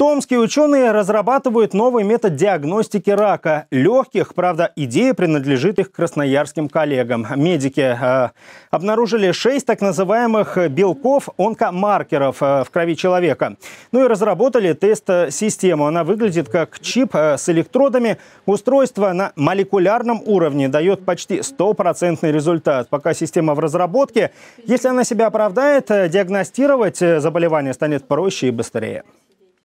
Томские ученые разрабатывают новый метод диагностики рака легких. Правда, идея принадлежит их красноярским коллегам. Медики э, обнаружили 6 так называемых белков онкомаркеров э, в крови человека. Ну и разработали тест-систему. Она выглядит как чип э, с электродами. Устройство на молекулярном уровне дает почти стопроцентный результат. Пока система в разработке. Если она себя оправдает, э, диагностировать э, заболевание станет проще и быстрее.